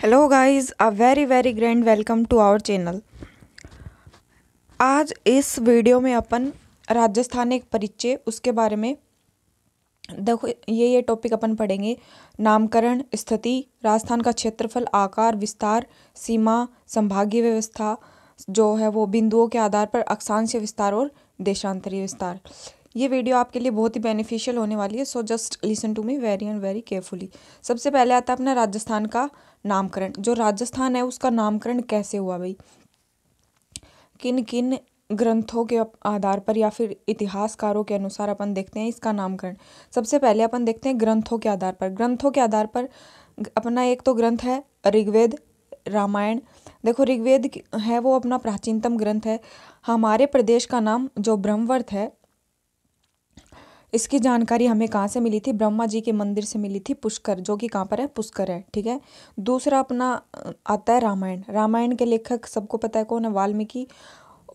hello guys a very very grand welcome to our channel आज इस video में अपन राजस्थान एक परिचय उसके बारे में देखो ये ये टॉपिक अपन पढ़ेंगे नामकरण स्थिति राजस्थान का क्षेत्रफल आकार विस्तार सीमा संभागीय व्यवस्था जो है वो बिंदुओं के आधार पर अक्षांश विस्तार और देशांतरीय विस्तार ये वीडियो आपके लिए बहुत ही बेनिफिशियल होने वाली है so just listen to me very and very carefully सबसे पहले आता है अपना राजस्थान का नामकरण जो राजस्थान है उसका नामकरण कैसे हुआ भाई किन किन ग्रंथों के आधार पर या फिर इतिहासकारों के अनुसार अपन देखते हैं इसका नामकरण सबसे पहले अपन देखते हैं ग्रंथों के आधार पर ग्रंथों के आधार पर अपना एक तो ग्रंथ है ऋग्वेद रामायण देखो ऋग्वेद है वो अपना प्राचीनतम ग्रंथ है हमारे प्रदेश का नाम जो ब्रह्मवर्त है इसकी जानकारी हमें कहाँ से मिली थी ब्रह्मा जी के मंदिर से मिली थी पुष्कर जो कि कहाँ पर है पुष्कर है ठीक है दूसरा अपना आता है रामायण रामायण के लेखक सबको पता है कौन है वाल्मीकि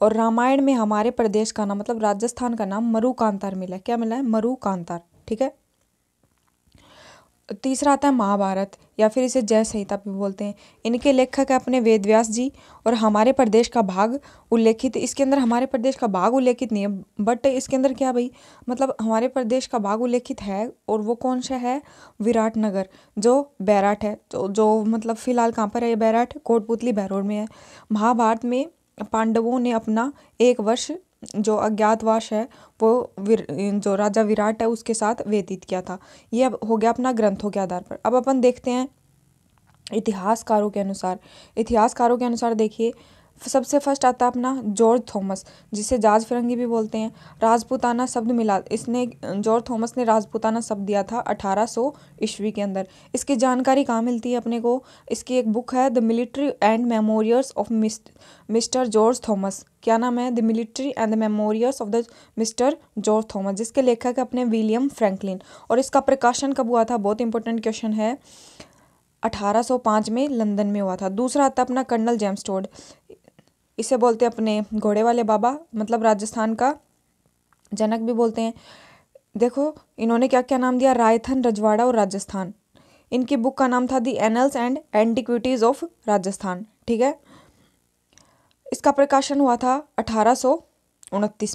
और रामायण में हमारे प्रदेश का नाम मतलब राजस्थान का नाम मरु कांतार मिला है क्या मिला है मरु कांतार ठीक है तीसरा आता है महाभारत या फिर इसे जय संहिता भी बोलते हैं इनके लेखक है अपने वेद व्यास जी और हमारे प्रदेश का भाग उल्लेखित इसके अंदर हमारे प्रदेश का भाग उल्लेखित नहीं है बट इसके अंदर क्या भाई मतलब हमारे प्रदेश का भाग उल्लेखित है और वो कौन सा है विराट नगर जो बैराट है जो तो जो मतलब फ़िलहाल कहाँ पर है ये बैराट कोटपुतली बैरोड में है महाभारत में पांडवों ने अपना एक वर्ष जो अज्ञातवास है वो विर जो राजा विराट है उसके साथ व्यतीत किया था ये अब हो गया अपना ग्रंथों के आधार पर अब अपन देखते हैं इतिहासकारों के अनुसार इतिहासकारों के अनुसार देखिए सबसे फर्स्ट आता है अपना जॉर्ज थॉमस जिसे जाज फिरंगी भी बोलते हैं राजपूताना शब्द मिला इसने जॉर्ज थॉमस ने राजपूताना शब्द दिया था 1800 ईस्वी के अंदर इसकी जानकारी कहाँ मिलती है अपने को इसकी एक बुक है the military and memoirs of mister George Thomas क्या नाम है the military and the memoirs of the mister George Thomas जिसके लेखक है अपने विलियम फ्रैंकलिन और इसका प्रकाशन कब हुआ था बहुत इंपॉर्टेंट क्वेश्चन है 1805 में लंदन में हुआ था दूसरा आता अपना कर्नल जेम्स टोड इसे बोलते हैं अपने घोड़े वाले बाबा मतलब राजस्थान का जनक भी बोलते हैं देखो इन्होंने क्या क्या नाम दिया रायथन रजवाड़ा और राजस्थान इनकी बुक का नाम था the annals and antiquities of Rajasthan ठीक है इसका प्रकाशन हुआ था अठारह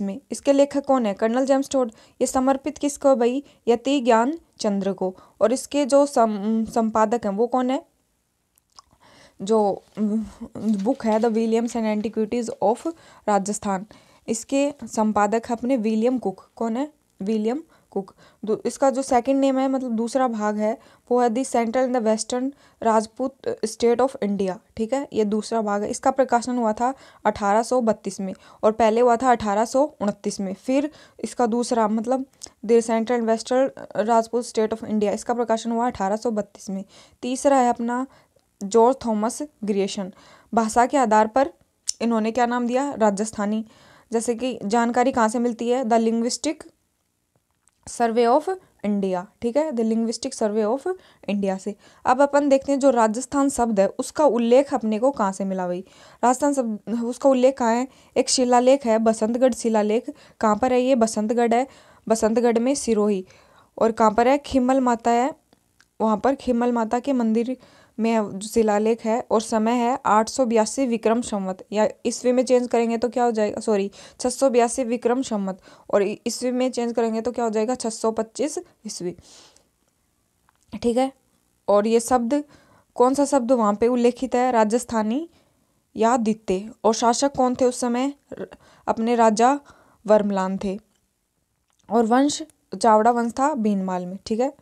में इसके लेखक कौन है कर्नल जेम्स टोड ये समर्पित किसको भाई यति ज्ञान चंद्र को और इसके जो सम, संपादक हैं वो कौन है जो बुक है the Williams and antiquities of Rajasthan इसके संपादक है अपने विलियम कुक कौन है विलियम कुक इसका जो सेकंड नेम है मतलब दूसरा भाग है वो है the central and the western Rajput state of India ठीक है ये दूसरा भाग है इसका प्रकाशन हुआ था 1832 में और पहले हुआ था 1829 में फिर इसका दूसरा मतलब the central and western Rajput state of India इसका प्रकाशन हुआ अठारह में तीसरा है अपना जॉर्ज थॉमस ग्रिएशन भाषा के आधार पर इन्होंने क्या नाम दिया राजस्थानी जैसे कि जानकारी कहाँ से मिलती है the linguistic survey of India ठीक है the linguistic survey of India से अब अपन देखते हैं जो राजस्थान शब्द है उसका उल्लेख अपने को कहाँ से मिला भाई राजस्थान शब्द उसका उल्लेख कहाँ है एक शिलालेख है बसंतगढ़ शिलालेख कहाँ पर है ये बसंतगढ़ है बसंतगढ़ में सिरोही और कहाँ पर है खिमल माता है वहाँ पर खिमल माता के मंदिर में शिलालेख है और समय है आठ सौ बयासी विक्रम संवत या ईस्वी में चेंज करेंगे तो क्या हो जाएगा सॉरी छः सौ बयासी विक्रम संवत और ईस्वी में चेंज करेंगे तो क्या हो जाएगा छः सौ पच्चीस ईस्वी ठीक है और ये शब्द कौन सा शब्द वहाँ पे उल्लेखित है राजस्थानी या दित्य और शासक कौन थे उस समय अपने राजा वर्मलान थे और वंश चावड़ा वंश था भीनमाल में ठीक है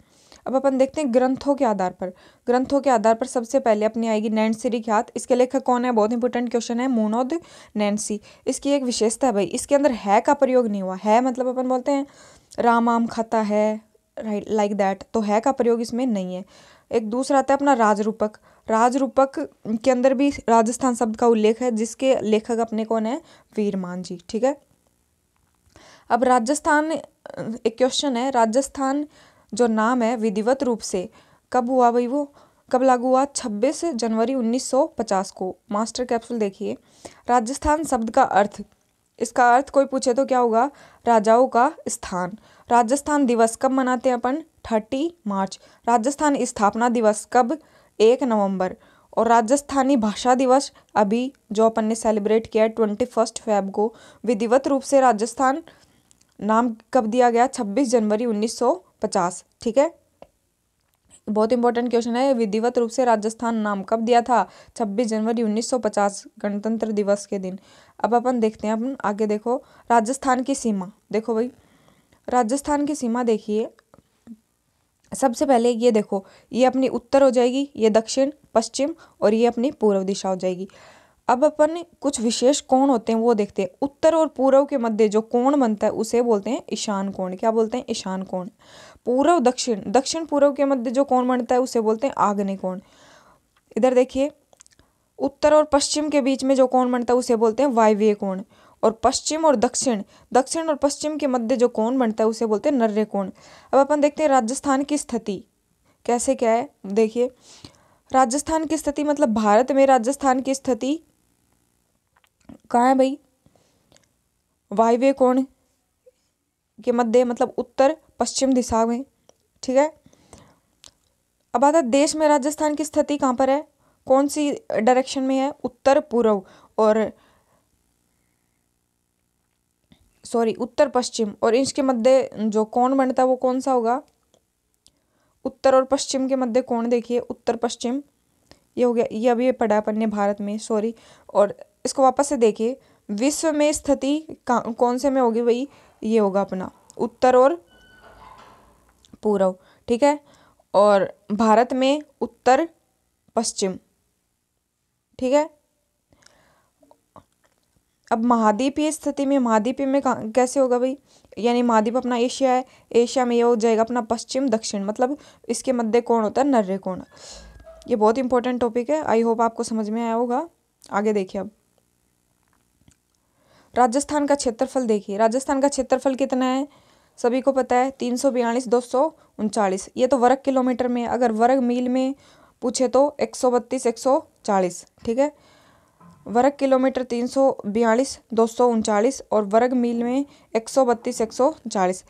अब अपन देखते हैं ग्रंथों के आधार पर ग्रंथों के आधार पर सबसे पहले अपनी आएगी नैनसी ख्यात इसके लेखक कौन है बहुत इंपॉर्टेंट क्वेश्चन है मोनोद नैनसी इसकी एक विशेषता है भाई इसके अंदर है का प्रयोग नहीं हुआ है मतलब अपन बोलते हैं राम आम खाता है राइट लाइक दैट तो है का प्रयोग इसमें नहीं है एक दूसरा आता है अपना राजरूपक राजरूपक के अंदर भी राजस्थान शब्द का उल्लेख है जिसके लेखक अपने कौन है वीरमान जी ठीक है अब राजस्थान एक क्वेश्चन है राजस्थान जो नाम है विधिवत रूप से कब हुआ भाई वो कब लागू हुआ 26 जनवरी 1950 को मास्टर कैप्सूल देखिए राजस्थान शब्द का अर्थ इसका अर्थ कोई पूछे तो क्या होगा राजाओं का स्थान राजस्थान दिवस कब मनाते हैं अपन थर्टी मार्च राजस्थान स्थापना दिवस कब एक नवंबर और राजस्थानी भाषा दिवस अभी जो अपन ने सेलिब्रेट किया है ट्वेंटी फर्स्ट फेब को विधिवत रूप से राजस्थान नाम कब दिया गया छब्बीस जनवरी उन्नीस सौ पचास ठीक है बहुत इंपॉर्टेंट क्वेश्चन है विधिवत रूप से राजस्थान नाम कब दिया था छब्बीस जनवरी 1950 गणतंत्र दिवस के दिन अब अपन देखते हैं अपन आगे देखो राजस्थान की सीमा देखो भाई राजस्थान की सीमा देखिए सबसे पहले ये देखो ये अपनी उत्तर हो जाएगी ये दक्षिण पश्चिम और ये अपनी पूर्व दिशा हो जाएगी अब अपन कुछ विशेष कोण होते हैं वो देखते हैं उत्तर और पूर्व के मध्य जो कोण बनता है उसे बोलते हैं ईशान कोण क्या बोलते हैं ईशान कोण पूर्व दक्षिण दक्षिण पूर्व के मध्य जो कोण बनता है उसे बोलते हैं आग्नेय कोण इधर देखिए उत्तर और पश्चिम के बीच में जो कोण बनता है उसे बोलते हैं वायव्य कोण और पश्चिम और दक्षिण दक्षिण और पश्चिम के मध्य जो कोण बनता है उसे बोलते हैं नर्य कोण अब अपन देखते हैं राजस्थान की स्थिति कैसे क्या है देखिए राजस्थान की स्थिति मतलब भारत में राजस्थान की स्थिति कहाँ है भाई वायव्य कोण के मध्य मतलब उत्तर पश्चिम दिशा में ठीक है अब आता देश में राजस्थान की स्थिति कहाँ पर है कौन सी डायरेक्शन में है उत्तर पूर्व और सॉरी उत्तर पश्चिम और इसके मध्य जो कौन बनता है वो कौन सा होगा उत्तर और पश्चिम के मध्य कौन देखिए उत्तर पश्चिम ये हो गया ये अभी पढ़ा अपन ने भारत में सॉरी और इसको वापस से देखिए विश्व में स्थिति कौन से में होगी वही ये होगा अपना उत्तर और पूर्व ठीक है और भारत में उत्तर पश्चिम ठीक है अब महाद्वीपीय स्थिति में महाद्वीप में कैसे होगा भाई यानी महाद्वीप अपना एशिया है एशिया में ये हो जाएगा अपना पश्चिम दक्षिण मतलब इसके मध्य कोण होता है नर्रे कोण ये बहुत इंपॉर्टेंट टॉपिक है आई होप आपको समझ में आया होगा आगे देखिए अब राजस्थान का क्षेत्रफल देखिए राजस्थान का क्षेत्रफल कितना है सभी को पता है तीन सौ बयालीस दो सौ उनचालीस ये तो वर्ग किलोमीटर में अगर वर्ग मील में पूछे तो एक सौ बत्तीस एक सौ चालीस ठीक है वर्ग किलोमीटर तीन सौ बयालीस दो सौ उनचालीस और वर्ग मील में एक सौ बत्तीस एक सौ चालीस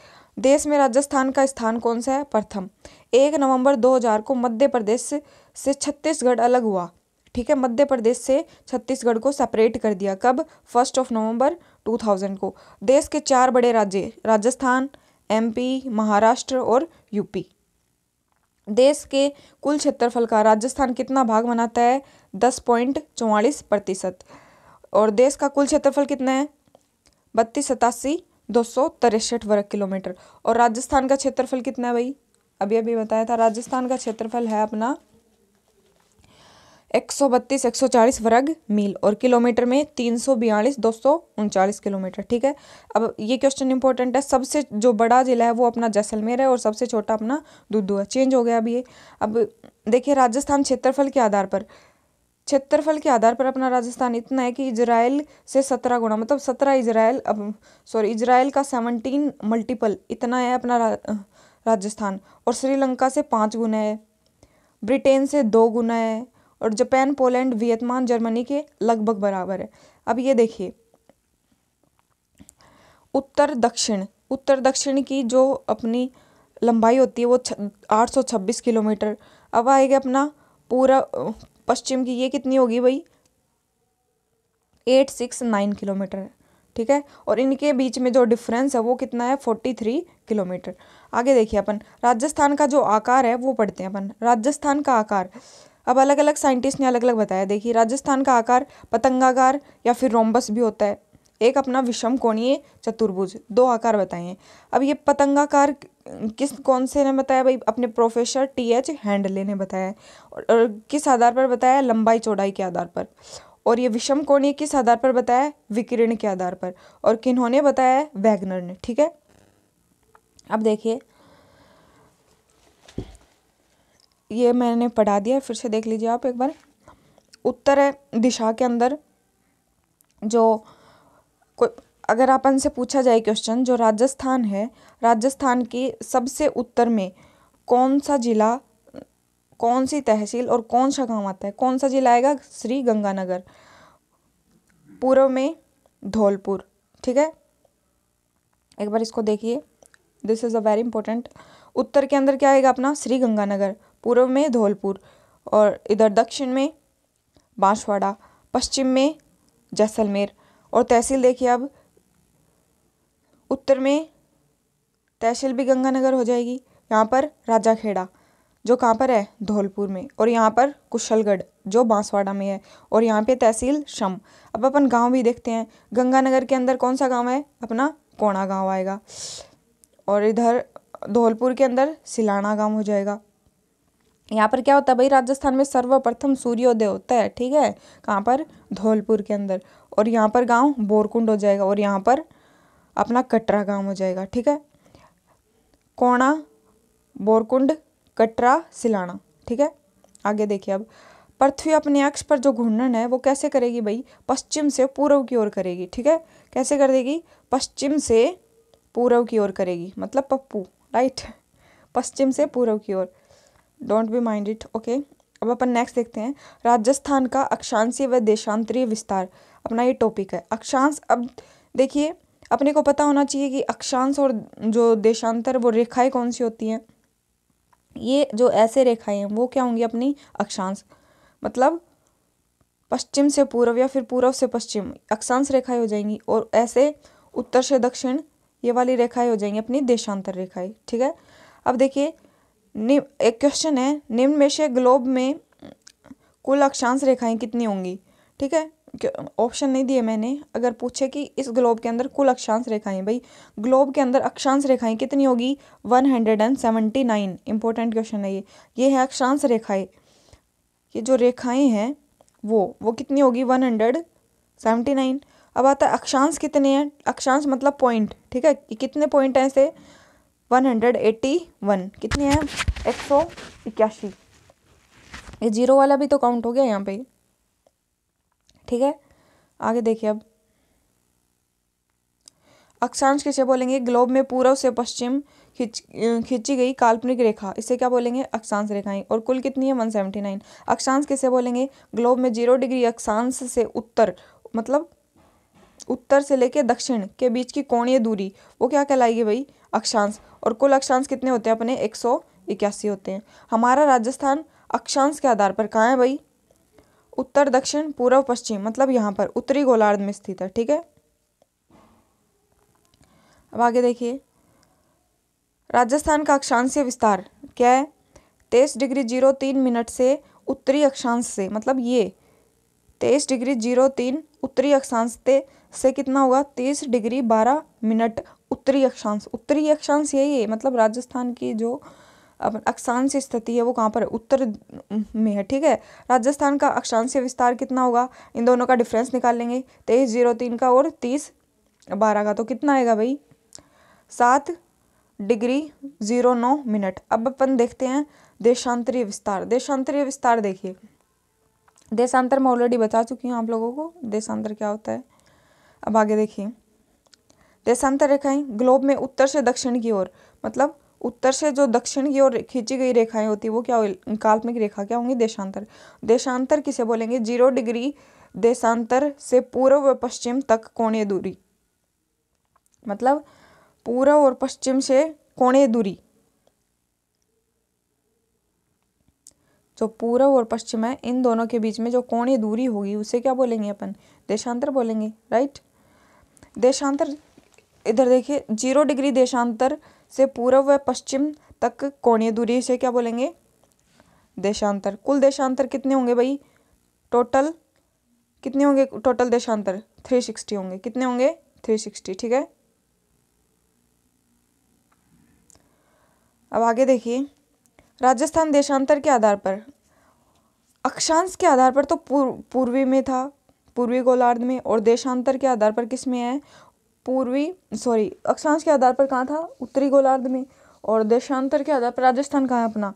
देश में राजस्थान का स्थान कौन सा है प्रथम एक नवंबर 2000 को मध्य प्रदेश से छत्तीसगढ़ अलग हुआ ठीक है मध्य प्रदेश से छत्तीसगढ़ को सेपरेट कर दिया कब फर्स्ट ऑफ नवंबर 2000 को देश के चार बड़े राज्य राजस्थान एमपी महाराष्ट्र और यूपी देश के कुल क्षेत्रफल का राजस्थान कितना भाग बनाता है दस पॉइंट चौवालीस प्रतिशत और देश का कुल क्षेत्रफल कितना है बत्तीस सतासी दो सौ तिरसठ वर्ग किलोमीटर और राजस्थान का क्षेत्रफल कितना है भाई अभी अभी बताया था राजस्थान का क्षेत्रफल है अपना एक सौ बत्तीस एक सौ चालीस वर्ग मील और किलोमीटर में तीन सौ बयालीस दो सौ उनचालीस किलोमीटर ठीक है अब ये क्वेश्चन इंपॉर्टेंट है सबसे जो बड़ा ज़िला है वो अपना जैसलमेर है और सबसे छोटा अपना दुद्धू है चेंज हो गया अब ये अब देखिए राजस्थान क्षेत्रफल के आधार पर क्षेत्रफल के आधार पर अपना राजस्थान इतना है कि इजराइल से सत्रह गुना मतलब सत्रह इजराइल अब सॉरी इजराइल का सेवनटीन मल्टीपल इतना है अपना रा, राजस्थान और श्रीलंका से पाँच गुना है ब्रिटेन से दो गुना है और जापान पोलैंड वियतनाम जर्मनी के लगभग बराबर है अब ये देखिए उत्तर दक्षिण उत्तर दक्षिण की जो अपनी लंबाई होती है वो आठ सौ छब्बीस किलोमीटर अब आएगा अपना पूरा पश्चिम की ये कितनी होगी भाई एट सिक्स नाइन किलोमीटर ठीक है और इनके बीच में जो डिफरेंस है वो कितना है फोर्टी थ्री किलोमीटर आगे देखिए अपन राजस्थान का जो आकार है वो पढ़ते हैं अपन राजस्थान का आकार अब अलग अलग साइंटिस्ट ने अलग अलग बताया देखिए राजस्थान का आकार पतंगाकार या फिर रोम्बस भी होता है एक अपना विषम कोणीय चतुर्भुज दो आकार बताए हैं अब ये पतंगाकार किस कौन से ने बताया भाई अपने प्रोफेसर टी एच हैंडले ने बताया और, और किस आधार पर बताया लंबाई चौड़ाई के आधार पर और ये विषम कोणीय किस आधार पर बताया विकिरण के आधार पर और किन्होंने बताया वैगनर ने ठीक है अब देखिए ये मैंने पढ़ा दिया फिर से देख लीजिए आप एक बार उत्तर दिशा के अंदर जो कोई अगर अपन से पूछा जाए क्वेश्चन जो राजस्थान है राजस्थान की सबसे उत्तर में कौन सा जिला कौन सी तहसील और कौन सा गांव आता है कौन सा जिला आएगा श्री गंगानगर पूर्व में धौलपुर ठीक है एक बार इसको देखिए this is a very important उत्तर के अंदर क्या आएगा अपना श्री गंगानगर पूर्व में धौलपुर और इधर दक्षिण में बांसवाड़ा पश्चिम में जैसलमेर और तहसील देखिए अब उत्तर में तहसील भी गंगानगर हो जाएगी यहाँ पर राजा खेड़ा जो कहाँ पर है धौलपुर में और यहाँ पर कुशलगढ़ जो बांसवाड़ा में है और यहाँ पे तहसील शम अब अपन गांव भी देखते हैं गंगानगर के अंदर कौन सा गांव है अपना कोणा गांव आएगा और इधर धौलपुर के अंदर सिलाना गांव हो जाएगा यहाँ पर क्या होता है भाई राजस्थान में सर्वप्रथम सूर्योदय होता है ठीक है कहाँ पर धौलपुर के अंदर और यहाँ पर गांव बोरकुंड हो जाएगा और यहाँ पर अपना कटरा गांव हो जाएगा ठीक है कोणा बोरकुंड कटरा सिलाना ठीक है आगे देखिए अब पृथ्वी अपने अक्ष पर जो घूर्णन है वो कैसे करेगी भाई पश्चिम से पूर्व की ओर करेगी ठीक है कैसे कर देगी पश्चिम से पूर्व की ओर करेगी मतलब पप्पू राइट पश्चिम से पूर्व की ओर don't be mind it okay अब अपन नेक्स्ट देखते हैं राजस्थान का अक्षांशीय व देशांतरीय विस्तार अपना ये टॉपिक है अक्षांश अब देखिए अपने को पता होना चाहिए कि अक्षांश और जो देशांतर वो रेखाएं कौन सी होती हैं ये जो ऐसे रेखाएं हैं वो क्या होंगी अपनी अक्षांश मतलब पश्चिम से पूर्व या फिर पूर्व से पश्चिम अक्षांश रेखाएं हो जाएंगी और ऐसे उत्तर से दक्षिण ये वाली रेखाएं हो जाएंगी अपनी देशांतर रेखाएं ठीक है अब देखिए एक क्वेश्चन है निम्न में से ग्लोब में कुल अक्षांश रेखाएं कितनी होंगी ठीक है ऑप्शन नहीं दिए मैंने अगर पूछे कि इस ग्लोब के अंदर कुल अक्षांश रेखाएं भाई ग्लोब के अंदर अक्षांश रेखाएं कितनी होगी one hundred and seventy nine important question है ये ये है अक्षांश रेखाएं ये जो रेखाएं हैं वो वो कितनी होगी वन हंड्रेड सेवेंटी नाइन अब आता है अक्षांश कितने हैं अक्षांश मतलब पॉइंट ठीक है कितने पॉइंट हैं ऐसे वन हंड्रेड एट्टी वन कितने हैं एक सौ इक्यासी ये जीरो वाला भी तो काउंट हो गया यहाँ पे ठीक है आगे देखिए अब अक्षांश किसे बोलेंगे ग्लोब में पूर्व से पश्चिम खींची गई काल्पनिक रेखा इसे क्या बोलेंगे अक्षांश रेखाएं और कुल कितनी है वन सेवेंटी नाइन अक्षांश किसे बोलेंगे ग्लोब में जीरो डिग्री अक्षांश से उत्तर मतलब उत्तर से लेके दक्षिण के बीच की कोणीय दूरी वो क्या कहलाएगी भाई अक्षांश और कुल अक्षांश कितने होते हैं अपने एक सौ इक्यासी होते हैं हमारा राजस्थान अक्षांश के आधार पर कहाँ है भाई उत्तर दक्षिण पूर्व पश्चिम मतलब यहाँ पर उत्तरी गोलार्ध में स्थित है ठीक है अब आगे देखिए राजस्थान का अक्षांशीय विस्तार क्या है तेईस डिग्री जीरो तीन मिनट से उत्तरी अक्षांश से मतलब ये तेईस डिग्री जीरो तीन उत्तरी अक्षांश से से कितना होगा तेईस डिग्री बारह मिनट उत्तरी अक्षांश उत्तरी अक्षांश यही है मतलब राजस्थान की जो अक्षांश स्थिति है वो कहाँ पर उत्तर में है ठीक है राजस्थान का अक्षांश विस्तार कितना होगा इन दोनों का डिफरेंस निकाल लेंगे तेईस जीरो तीन का और तीस बारह का तो कितना आएगा भाई सात डिग्री जीरो नौ मिनट अब अपन देखते हैं देशांतरीय विस्तार देशांतरीय विस्तार देखिए देशांतर मैं ऑलरेडी बता चुकी हूँ आप लोगों को देशांतर क्या होता है अब आगे देखिए देशांतर रेखाएं ग्लोब में उत्तर से दक्षिण की ओर मतलब उत्तर से जो दक्षिण की ओर खींची गई रेखाएं होती है वो क्या हो काल्पनिक रेखा क्या होंगी देशांतर देशांतर किसे बोलेंगे जीरो डिग्री देशांतर से पूर्व व पश्चिम तक कोणे दूरी मतलब पूर्व और पश्चिम से कोणे दूरी जो पूर्व और पश्चिम है इन दोनों के बीच में जो कोणे दूरी होगी उसे क्या बोलेंगे अपन देशांतर बोलेंगे राइट देशांतर इधर देखिए जीरो डिग्री देशांतर से पूर्व व पश्चिम तक कोणीय दूरी से क्या बोलेंगे देशांतर कुल देशांतर कितने होंगे भाई टोटल कितने होंगे टोटल देशांतर थ्री सिक्सटी होंगे कितने होंगे थ्री सिक्सटी ठीक है अब आगे देखिए राजस्थान देशांतर के आधार पर अक्षांश के आधार पर तो पूर्वी में था पूर्वी गोलार्ध में और देशांतर के आधार पर किस में है पूर्वी सॉरी अक्षांश के आधार पर कहाँ था उत्तरी गोलार्ध में और देशांतर के आधार पर राजस्थान कहाँ है अपना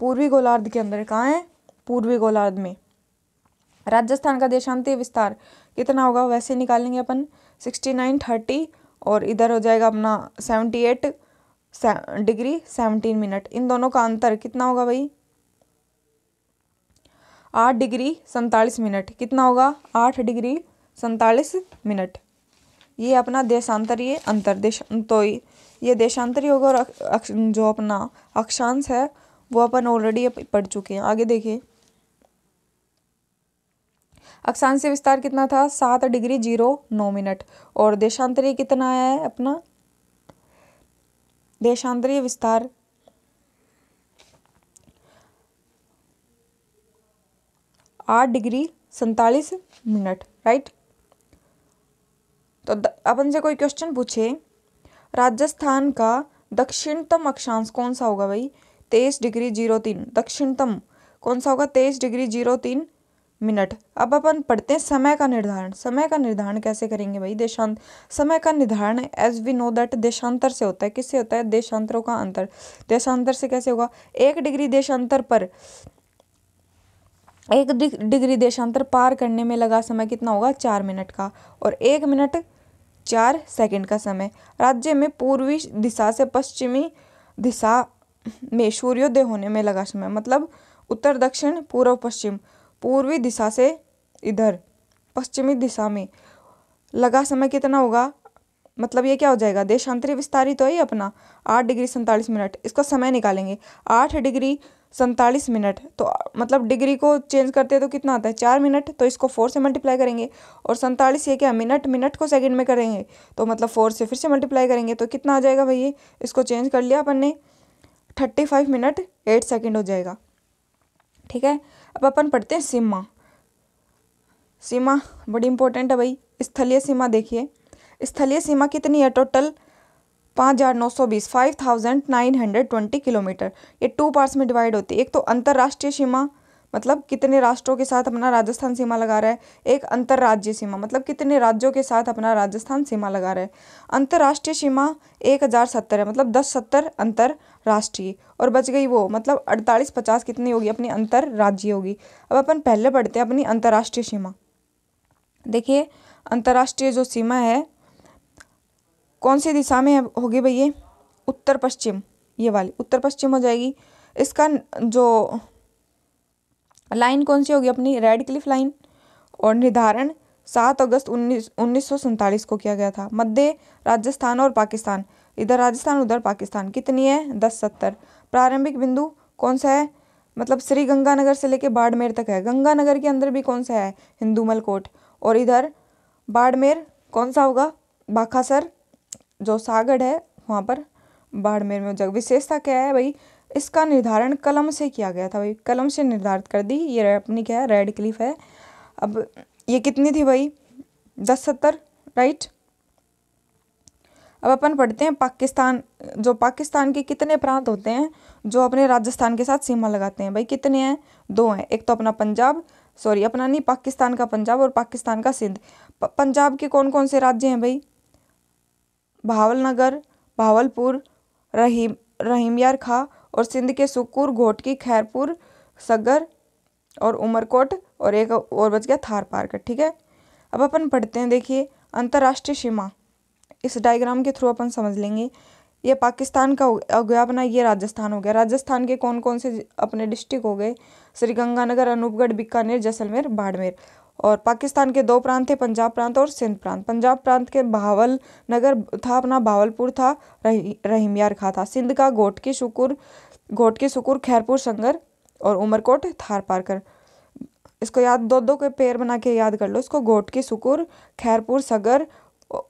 पूर्वी गोलार्ध के अंदर कहाँ है पूर्वी गोलार्ध में राजस्थान का देशांतरीय विस्तार कितना होगा वैसे निकालेंगे अपन सिक्सटी नाइन थर्टी और इधर हो जाएगा अपना seventy eight degree seventeen minute इन दोनों का अंतर कितना होगा भाई आठ डिग्री सैंतालीस मिनट कितना होगा आठ डिग्री सैंतालीस मिनट ये अपना देशांतरीय अंतर देश तो ये देशांतर होगा और अक्ष, जो अपना अक्षांश है वो अपन ऑलरेडी पढ़ चुके हैं आगे देखिए अक्षांश विस्तार कितना था सात डिग्री जीरो नौ मिनट और देशांतरीय कितना आया है अपना देशांतरीय विस्तार आठ डिग्री सैंतालीस मिनट राइट तो अपन से कोई क्वेश्चन पूछे राजस्थान का दक्षिणतम अक्षांश कौन सा होगा भाई तेईस डिग्री जीरो तीन दक्षिणतम कौन सा होगा तेईस डिग्री जीरो तीन मिनट अब अपन पढ़ते हैं समय का निर्धारण समय का निर्धारण कैसे करेंगे भाई देशांत समय का निर्धारण एज वी नो दैट देशांतर से होता है किससे होता है देशांतरों का अंतर देशांतर से कैसे होगा एक डिग्री देशांतर पर एक डिग्री देशांतर पार करने में लगा समय कितना होगा चार मिनट का और एक मिनट चार सेकंड का समय राज्य में पूर्वी दिशा से पश्चिमी दिशा में सूर्योदय होने में लगा समय मतलब उत्तर दक्षिण पूर्व पश्चिम पूर्वी दिशा से इधर पश्चिमी दिशा में लगा समय कितना होगा मतलब ये क्या हो जाएगा देशांतरी विस्तारित तो है अपना आठ डिग्री सैंतालीस मिनट इसका समय निकालेंगे आठ डिग्री सैंतालीस मिनट तो मतलब डिग्री को चेंज करते हैं तो कितना आता है चार मिनट तो इसको फोर से मल्टीप्लाई करेंगे और सैंतालीस ये क्या मिनट मिनट को सेकंड में करेंगे तो मतलब फोर से फिर से मल्टीप्लाई करेंगे तो कितना आ जाएगा भैया इसको चेंज कर लिया अपन ने thirty five minute eight second हो जाएगा ठीक है अब अपन पढ़ते हैं सीमा सीमा बड़ी इंपॉर्टेंट है भाई स्थलीय सीमा देखिए स्थलीय सीमा कितनी है टोटल पाँच हज़ार नौ सौ बीस five thousand nine hundred twenty kilometre ये टू पार्ट्स में डिवाइड होती है एक तो अंतर्राष्ट्रीय सीमा मतलब कितने राष्ट्रों के साथ अपना राजस्थान सीमा लगा रहा है एक अंतर्राज्य सीमा मतलब कितने राज्यों के साथ अपना राजस्थान सीमा लगा रहा है अंतर्राष्ट्रीय सीमा एक हज़ार सत्तर है मतलब दस सत्तर अंतर्राष्ट्रीय और बच गई वो मतलब अड़तालीस पचास कितनी होगी अपनी अंतर्राज्य होगी अब अपन पहले पढ़ते हैं अपनी अंतर्राष्ट्रीय सीमा देखिए अंतर्राष्ट्रीय जो सीमा है कौन सी दिशा में होगी भैया उत्तर पश्चिम ये वाली उत्तर पश्चिम हो जाएगी इसका जो लाइन कौन सी होगी अपनी रेड क्लिफ लाइन और निर्धारण सात अगस्त उन्नीस उन्नीस को किया गया था मध्य राजस्थान और पाकिस्तान इधर राजस्थान उधर पाकिस्तान कितनी है दस सत्तर प्रारंभिक बिंदु कौन सा है मतलब श्री गंगानगर से लेके बाड़मेर तक है गंगानगर के अंदर भी कौन सा है हिंदूमल कोट और इधर बाड़मेर कौन सा होगा बाखासर जो सागर है वहाँ पर बाड़मेर में जग विशेषता क्या है भाई इसका निर्धारण कलम से किया गया था भाई कलम से निर्धारित कर दी ये अपनी क्या है रेड क्लिफ है अब ये कितनी थी भाई दस सत्तर राइट अब अपन पढ़ते हैं पाकिस्तान जो पाकिस्तान के कितने प्रांत होते हैं जो अपने राजस्थान के साथ सीमा लगाते हैं भाई कितने हैं दो हैं एक तो अपना पंजाब सॉरी अपना नहीं पाकिस्तान का पंजाब और पाकिस्तान का सिंध पंजाब के कौन कौन से राज्य हैं भाई भावलनगर भावलपुर रहीम रहीमयार खा और सिंध के सुकूर घोटकी खैरपुर सगर और उमरकोट और एक और बच गया थार पार्क ठीक है अब अपन पढ़ते हैं देखिए अंतर्राष्ट्रीय सीमा इस डायग्राम के थ्रू अपन समझ लेंगे ये पाकिस्तान का हो गया अपना ये राजस्थान हो गया राजस्थान के कौन कौन से अपने डिस्ट्रिक्ट हो गए श्रीगंगानगर अनूपगढ़ बीकानेर जैसलमेर बाड़मेर और पाकिस्तान के दो प्रांत थे पंजाब प्रांत और सिंध प्रांत पंजाब प्रांत के बहावल नगर था अपना बहावलपुर था रही, रहीम यार खा था सिंध का घोट के शुकुर घोट की शुकुर खैरपुर संगर और उमरकोट थार पारकर इसको याद दो दो के पेड़ बना के याद कर लो इसको घोट की सुकुर खैरपुर सगर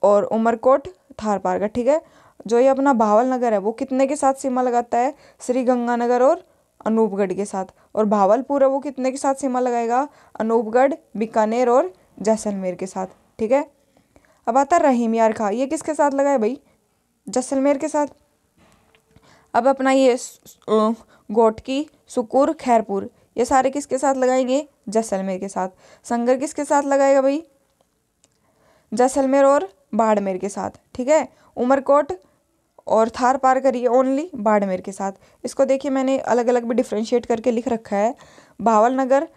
और उमरकोट थार पारकर ठीक है जो ये अपना बहावल नगर है वो कितने के साथ सीमा लगाता है श्री गंगानगर और अनूपगढ़ के साथ और भावलपुर है वो कितने के साथ सीमा लगाएगा अनूपगढ़ बीकानेर और जैसलमेर के साथ ठीक है अब आता है रहीम यार खा ये किसके साथ लगाए भाई जैसलमेर के साथ अब अपना ये गोटकी सुकूर खैरपुर ये सारे किसके साथ लगाएंगे जैसलमेर के साथ संगर किसके साथ लगाएगा भाई जैसलमेर और बाड़मेर के साथ ठीक है उमरकोट और थार पार करिए ओनली बाड़मेर के साथ इसको देखिए मैंने अलग अलग भी डिफ्रेंशिएट करके लिख रखा है भावल नगर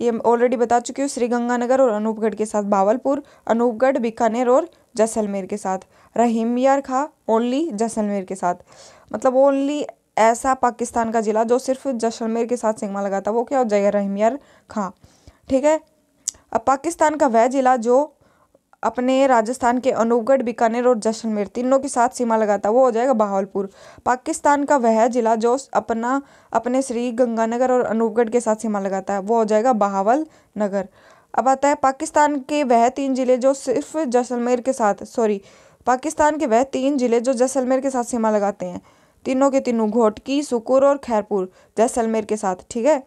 ये ऑलरेडी बता चुकी हूँ श्रीगंगानगर और अनूपगढ़ के साथ बावलपुर अनूपगढ़ बीकानेर और जैसलमेर के साथ रहीम यार खा ओनली जैसलमेर के साथ मतलब ओनली ऐसा पाकिस्तान का ज़िला जो सिर्फ जैसलमेर के साथ सिंगमा लगा था वो क्या हो जाएगा रहीम यार खां ठीक है अब पाकिस्तान का वह ज़िला जो अपने राजस्थान के अनूपगढ़ बीकानेर और जैसलमेर तीनों के साथ सीमा लगाता है वो हो जाएगा बहावलपुर पाकिस्तान का वह जिला जो अपना अपने श्री गंगानगर और अनूपगढ़ के साथ सीमा लगाता है वो हो जाएगा बहावल नगर अब आता है पाकिस्तान के वह तीन जिले जो सिर्फ जैसलमेर के साथ सॉरी पाकिस्तान के वह तीन जिले जो जैसलमेर के साथ सीमा लगाते हैं तीनों के तीनों घोटकी सुकुर और खैरपुर जैसलमेर के साथ ठीक है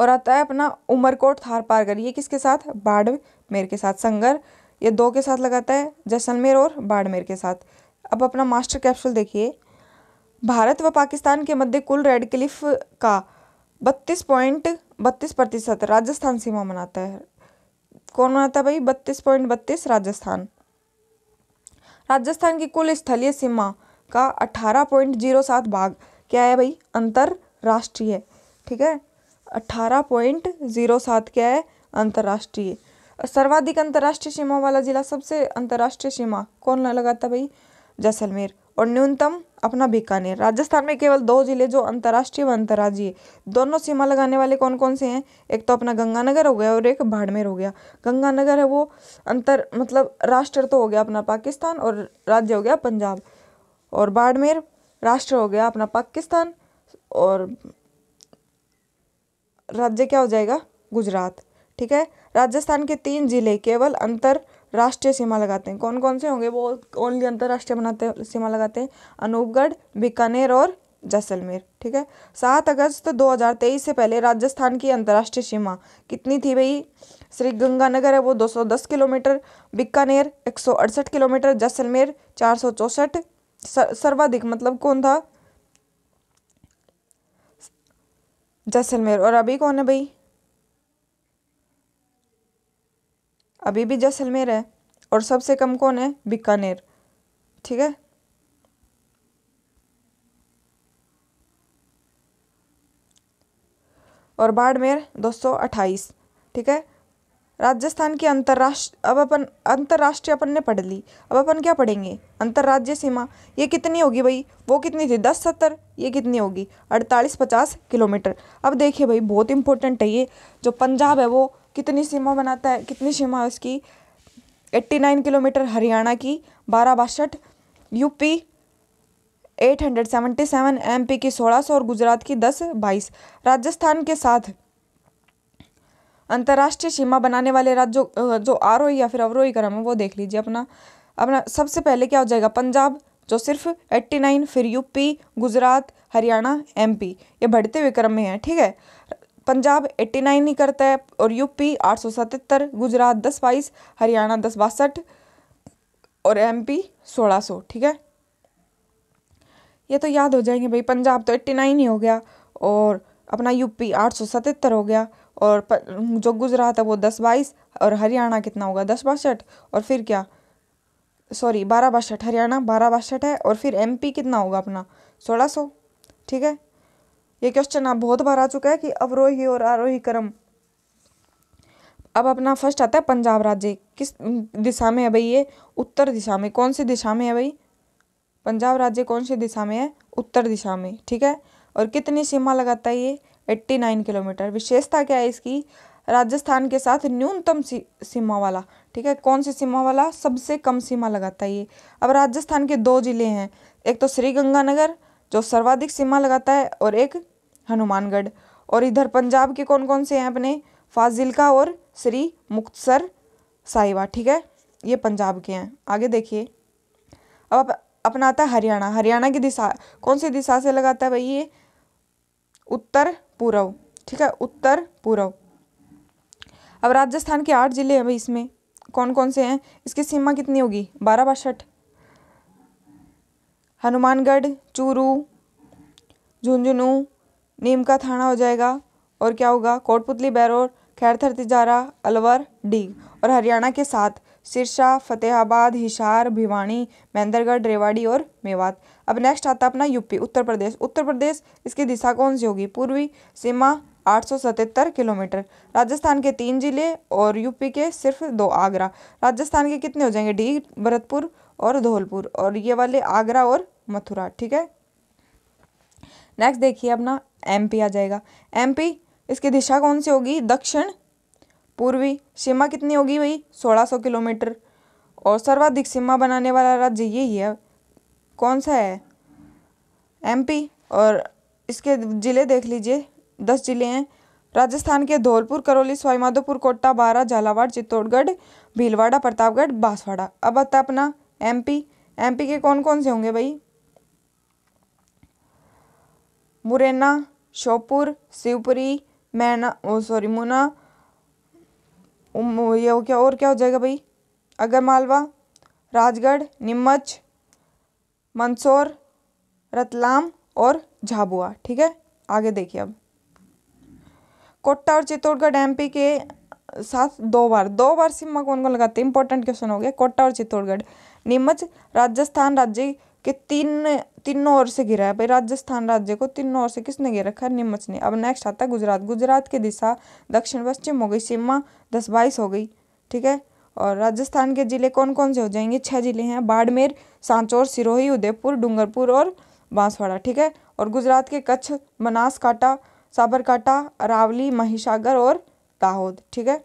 और आता है अपना उमरकोट थार पारगर ये किसके साथ बाड़मेर के साथ संगर ये दो के साथ लगाता है जैसलमेर और बाड़मेर के साथ अब अपना मास्टर कैप्सूल देखिए भारत व पाकिस्तान के मध्य कुल रेड क्लिफ का बत्तीस पॉइंट बत्तीस प्रतिशत राजस्थान सीमा मनाता है कौन मनाता है भाई बत्तीस पॉइंट बत्तीस राजस्थान राजस्थान की कुल स्थलीय सीमा का अठारह पॉइंट जीरो सात भाग क्या है भाई अंतरराष्ट्रीय ठीक है अट्ठारह पॉइंट जीरो सात क्या है अंतर्राष्ट्रीय सर्वाधिक अंतर्राष्ट्रीय सीमा वाला जिला सबसे अंतर्राष्ट्रीय सीमा कौन लगाता भाई जैसलमेर और न्यूनतम अपना बीकानेर राजस्थान में केवल दो जिले जो अंतर्राष्ट्रीय व अंतर्राज्यीय दोनों सीमा लगाने वाले कौन कौन से हैं एक तो अपना गंगानगर हो गया और एक बाड़मेर हो गया गंगानगर है वो अंतर मतलब राष्ट्र तो हो गया अपना पाकिस्तान और राज्य हो गया पंजाब और बाड़मेर राष्ट्र हो गया अपना पाकिस्तान और राज्य क्या हो जाएगा गुजरात ठीक है राजस्थान के तीन जिले केवल अंतर राष्ट्रीय सीमा लगाते हैं कौन कौन से होंगे वो ओनली अंतर्राष्ट्रीय बनाते सीमा लगाते हैं अनूपगढ़ बीकानेर और जैसलमेर ठीक है सात अगस्त 2023 से पहले राजस्थान की अंतर्राष्ट्रीय सीमा कितनी थी भाई श्री गंगानगर है वो 210 किलोमीटर बीकानेर अड़सठ किलोमीटर जैसलमेर चार सर्वाधिक मतलब कौन था जैसलमेर और अभी कौन है भाई अभी भी जैसलमेर है और सबसे कम कौन है बीकानेर ठीक है और बाड़मेर दो सौ अट्ठाईस ठीक है राजस्थान की अंतर्राष्ट्र अब अपन अंतर्राष्ट्रीय अपन ने पढ़ ली अब अपन क्या पढ़ेंगे अंतर्राज्य सीमा ये कितनी होगी भाई वो कितनी थी दस सत्तर ये कितनी होगी अड़तालीस पचास किलोमीटर अब देखिए भाई बहुत इंपॉर्टेंट है ये जो पंजाब है वो कितनी सीमा बनाता है कितनी सीमा है उसकी एट्टी नाइन किलोमीटर हरियाणा की बारह बासठ UP eight hundred seventy seven M की सोलह सौ और गुजरात की दस बाईस राजस्थान के साथ अंतर्राष्ट्रीय सीमा बनाने वाले राज्य जो जो आरोही या फिर अवरोही क्रम है वो देख लीजिए अपना अपना सबसे पहले क्या हो जाएगा पंजाब जो सिर्फ 89 फिर यूपी गुजरात हरियाणा एमपी ये बढ़ते हुए क्रम में है ठीक है पंजाब 89 ही करता है और यूपी आठ गुजरात दस बाईस हरियाणा दस बासठ और एम पी ठीक है ये तो याद हो जाएंगे भाई पंजाब तो 89 ही हो गया और अपना यूपी आठ हो गया और जो गुजरात है वो दस बाईस और हरियाणा कितना होगा दस बासठ और फिर क्या सॉरी बारह बासठ हरियाणा बारह बासठ है और फिर एमपी कितना होगा अपना सोलह सौ ठीक है ये क्वेश्चन आप बहुत बार आ चुका है कि अवरोही और आरोही क्रम अब अपना फर्स्ट आता है पंजाब राज्य किस दिशा में है भाई ये उत्तर दिशा में कौन सी दिशा में है भाई पंजाब राज्य कौन सी दिशा में है उत्तर दिशा में ठीक है और कितनी सीमा लगाता है ये एट्टी नाइन किलोमीटर विशेषता क्या है इसकी राजस्थान के साथ न्यूनतम सी सीमा वाला ठीक है कौन सी सीमा वाला सबसे कम सीमा लगाता है ये अब राजस्थान के दो जिले हैं एक तो श्रीगंगानगर जो सर्वाधिक सीमा लगाता है और एक हनुमानगढ़ और इधर पंजाब के कौन कौन से हैं अपने फाजिलका और श्री मुक्तसर साहिबा ठीक है ये पंजाब के हैं आगे देखिए अब अपना आता है हरियाणा हरियाणा की दिशा कौन सी दिशा से लगाता है भाई ये उत्तर पूर्व ठीक है उत्तर पूर्व अब राजस्थान के आठ जिले हैं भाई इसमें कौन कौन से हैं इसकी सीमा कितनी होगी बारह बासठ हनुमानगढ़ चूरू झुंझुनू नीम का थाना हो जाएगा और क्या होगा कोटपुतली बैरोर खैरथर तिजारा अलवर डीग और हरियाणा के साथ सिरसा फतेहाबाद हिसार भिवानी महेंद्रगढ़ रेवाड़ी और मेवात अब नेक्स्ट आता अपना यूपी उत्तर प्रदेश उत्तर प्रदेश इसकी दिशा कौन सी होगी पूर्वी सीमा आठ किलोमीटर राजस्थान के तीन जिले और यूपी के सिर्फ दो आगरा राजस्थान के कितने हो जाएंगे डी भरतपुर और धौलपुर और ये वाले आगरा और मथुरा ठीक है नेक्स्ट देखिए अपना एमपी आ जाएगा एमपी इसकी दिशा कौन सी होगी दक्षिण पूर्वी सीमा कितनी होगी भाई 1600 किलोमीटर और सर्वाधिक सीमा बनाने वाला राज्य यही है कौन सा है एमपी और इसके ज़िले देख लीजिए दस ज़िले हैं राजस्थान के धौलपुर करौली सवाईमाधोपुर कोटा बारा झालावाड़ चित्तौड़गढ़ भीलवाड़ा प्रतापगढ़ बांसवाड़ा अब आता अपना एमपी एमपी के कौन कौन से होंगे भाई मुरैना शोपुर शिवपुरी मैना सॉरी मुना ये हो क्या और क्या हो जाएगा भाई अगरमालवा राजगढ़ नीमच मंदसौर रतलाम और झाबुआ ठीक है आगे देखिए अब कोटा और चित्तौड़गढ़ एमपी के साथ दो बार दो बार सीमा कौन कौन लगाते हैं इंपॉर्टेंट क्वेश्चन हो गया कोटा और चित्तौड़गढ़ नीमच राजस्थान राज्य के तीन तीनों ओर से घिरा है भाई राजस्थान राज्य को तीनों ओर से किसने घेर रखा है नीमच ने अब नेक्स्ट आता है गुजरात गुजरात की दिशा दक्षिण पश्चिम हो गई सीमा दस बाईस हो गई ठीक है और राजस्थान के ज़िले कौन कौन से हो जाएंगे छः ज़िले हैं बाड़मेर सांचौर सिरोही उदयपुर डूंगरपुर और बांसवाड़ा ठीक है और गुजरात के कच्छ मनासकाटा साबरकाटा अरावली महिसागर और दाहोद ठीक है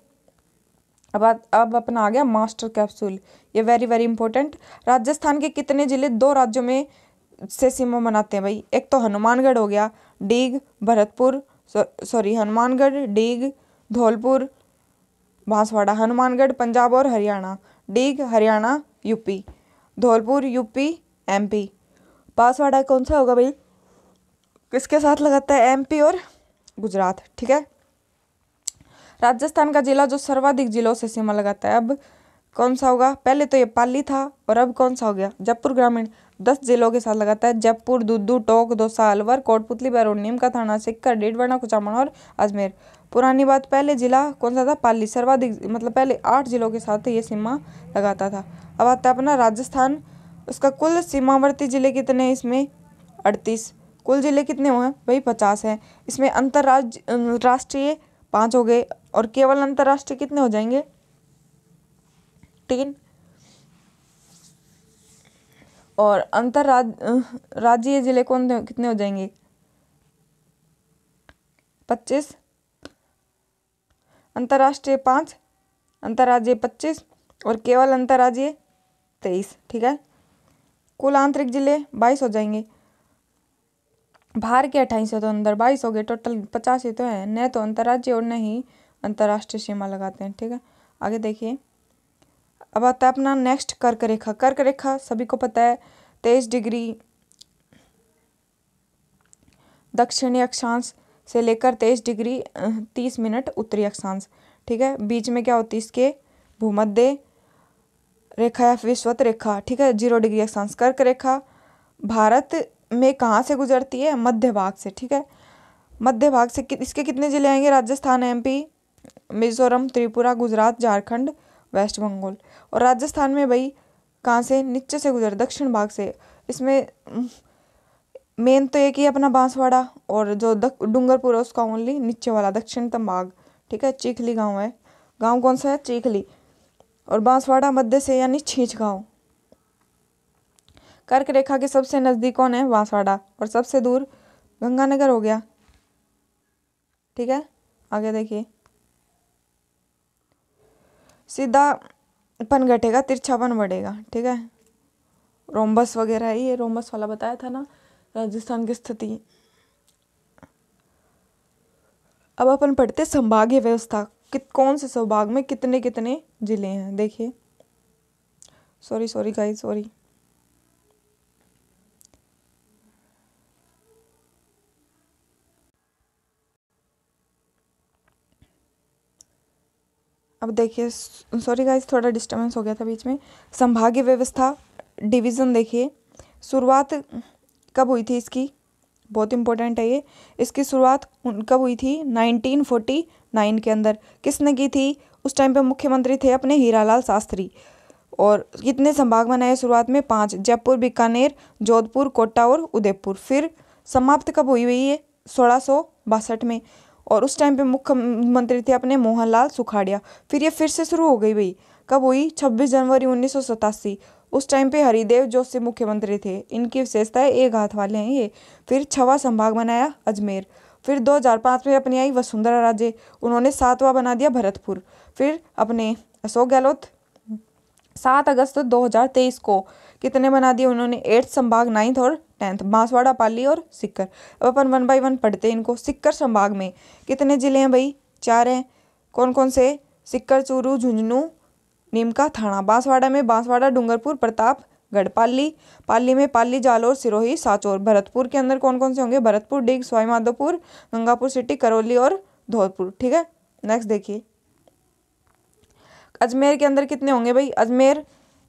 अब अब अपना आ गया मास्टर कैप्सूल ये वेरी वेरी इंपॉर्टेंट राजस्थान के कितने ज़िले दो राज्यों में से सीमा बनाते हैं भाई एक तो हनुमानगढ़ हो गया डीग भरतपुर सॉरी सो, हनुमानगढ़ डीग धौलपुर बांसवाड़ा हनुमानगढ़ पंजाब और Haryana Deeg Haryana UP Dholpur UP MP Banswara कौन सा होगा भाई किसके साथ लगाता है एमपी और गुजरात ठीक है राजस्थान का जिला जो सर्वाधिक जिलों से सीमा लगाता है अब कौन सा होगा पहले तो ये पाली था और अब कौन सा हो गया जयपुर ग्रामीण दस जिलों के साथ लगाता है जयपुर दुद्दू टोंक दौसा अलवर कोटपुतली बैरोड नीम का थाना सिक्कर डेडवाना कुचामण और अजमेर पुरानी बात पहले जिला कौन सा था पाली सर्वाधिक मतलब पहले आठ जिलों के साथ ये सीमा लगाता था अब आता है अपना राजस्थान उसका कुल सीमावर्ती जिले कितने हैं इसमें अड़तीस कुल जिले कितने हुए हैं भाई पचास हैं इसमें अंतर्राज्य राष्ट्रीय पाँच हो गए और केवल अंतर्राष्ट्रीय कितने हो जाएंगे तीन और अंतर्राज राज्य जिले कौन कितने हो जाएंगे पच्चीस अंतर्राष्ट्रीय पाँच अंतर्राज्यीय पच्चीस और केवल अंतर्राज्यीय तेईस ठीक है कुल आंतरिक जिले बाईस हो जाएंगे बाहर के अट्ठाईस है तो अंदर बाईस हो गए टोटल पचास ही तो है न तो अंतर्राज्यीय और न ही अंतर्राष्ट्रीय सीमा लगाते हैं ठीक है आगे देखिए अब आता है अपना नेक्स्ट कर्क रेखा कर्क रेखा सभी को पता है तेईस डिग्री दक्षिणी अक्षांश से लेकर तेईस डिग्री तीस मिनट उत्तरी अक्षांश ठीक है बीच में क्या होती है इसके भूमध्य रेखा या विश्वत रेखा ठीक है जीरो डिग्री अक्षांश कर्क रेखा भारत में कहाँ से गुजरती है मध्य भाग से ठीक है मध्य भाग से कि, इसके कितने जिले आएंगे राजस्थान एमपी मिजोरम त्रिपुरा गुजरात झारखंड वेस्ट बंगाल और राजस्थान में भाई कहाँ से नीचे से गुजर दक्षिण भाग से इसमें मेन तो एक ही अपना बांसवाड़ा और जो डूंगरपुर है उसका ओनली नीचे वाला दक्षिण भाग ठीक है चीखली गांव है गांव कौन सा है चीखली और बांसवाड़ा मध्य से यानी छींच गाँव कर्क रेखा के सबसे नज़दीक कौन है बांसवाड़ा और सबसे दूर गंगानगर हो गया ठीक है आगे देखिए सीधा पन घटेगा तिरछापन बढ़ेगा ठीक है रोमबस वगैरह ये रोमबस वाला बताया था ना राजस्थान की स्थिति अब अपन पढ़ते संभागीय व्यवस्था कित कौन से संभाग में कितने कितने जिले हैं देखिए सॉरी सॉरी गाइस सॉरी अब देखिए सॉरी गाइस थोड़ा डिस्टर्बेंस हो गया था बीच में संभागीय व्यवस्था डिवीज़न देखिए शुरुआत कब हुई थी इसकी बहुत इंपॉर्टेंट है ये इसकी शुरुआत कब हुई थी 1949 के अंदर किसने की थी उस टाइम पे मुख्यमंत्री थे अपने हीरालाल शास्त्री और कितने संभाग बनाए शुरुआत में पाँच जयपुर बीकानेर जोधपुर कोटा और उदयपुर फिर समाप्त कब हुई हुई है सोलह में और उस टाइम पे मुख्यमंत्री थे अपने मोहनलाल सुखाड़िया फिर ये फिर से शुरू हो गई भाई कब हुई 26 जनवरी उन्नीस उस टाइम पे हरिदेव जो से मुख्यमंत्री थे इनकी विशेषता है एक हाथ वाले हैं ये फिर छवा संभाग बनाया अजमेर फिर 2005 में अपनी आई वसुंधरा राजे उन्होंने सातवां बना दिया भरतपुर फिर अपने अशोक गहलोत सात अगस्त 2023 को कितने बना दिए उन्होंने एट्थ संभाग नाइन्थ और टेंथ बांसवाड़ा पाली और सिक्कर अब अपन वन बाई वन पढ़ते हैं इनको सिक्कर संभाग में कितने जिले हैं भाई चार हैं कौन कौन से सिक्कर चूरू झुंझुनू नीमका थाना बांसवाड़ा में बांसवाड़ा डूंगरपुर प्रताप पाली पाली में पाली जालोर सिरोही साचौर भरतपुर के अंदर कौन कौन से होंगे भरतपुर डिग सवाईमाधोपुर गंगापुर सिटी करौली और धौलपुर ठीक है नेक्स्ट देखिए अजमेर के अंदर कितने होंगे भाई अजमेर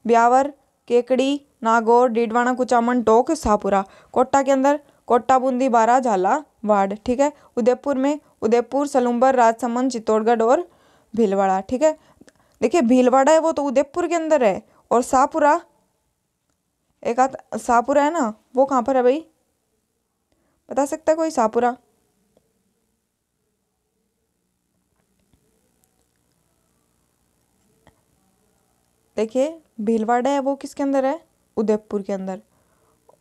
ब्यावर केकड़ी नागौर डीडवाना कुचामन टोक सापुरा कोटा के अंदर कोटा बूंदी बारा झाला वार्ड ठीक है उदयपुर में उदयपुर सलूम्बर राजसमंद चित्तौड़गढ़ और भीलवाड़ा ठीक है देखिए भीलवाड़ा है वो तो उदयपुर के अंदर है और शाहपुरा एक आध शाहपुरा है ना वो कहाँ पर है भाई बता सकता है कोई शाहपुरा देखिए भीलवाड़ा है वो किसके अंदर है उदयपुर के अंदर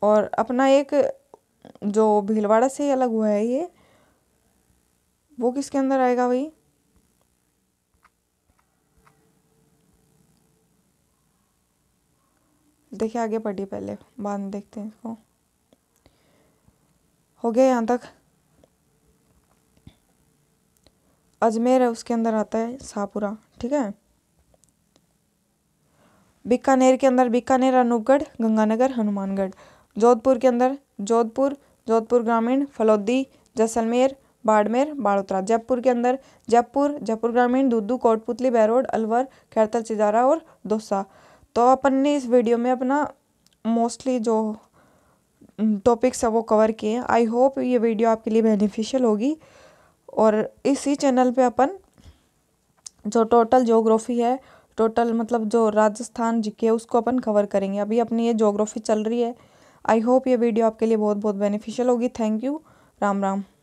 और अपना एक जो भीलवाड़ा से अलग हुआ है ये वो किसके अंदर आएगा भाई देखिए आगे पढ़िए पहले बांध देखते हैं इसको हो गया यहाँ तक अजमेर है उसके अंदर आता है सापुरा ठीक है बीकानेर के अंदर बीकानेर अनूपगढ़ गंगानगर हनुमानगढ़ जोधपुर के अंदर जोधपुर जोधपुर ग्रामीण फलौदी जैसलमेर बाड़मेर बाड़ोतरा जयपुर के अंदर जयपुर जयपुर ग्रामीण दूदू कोटपुतली बैरोड अलवर खैरतल चिजारा और दोसा तो अपन ने इस वीडियो में अपना मोस्टली जो टॉपिक्स है वो कवर किए हैं आई होप ये वीडियो आपके लिए बेनिफिशियल होगी और इसी चैनल पे अपन जो टोटल जोग्राफी है टोटल मतलब जो राजस्थान जी के उसको अपन कवर करेंगे अभी अपनी ये जोग्राफी चल रही है आई होप ये वीडियो आपके लिए बहुत बहुत बेनिफिशियल होगी थैंक यू राम राम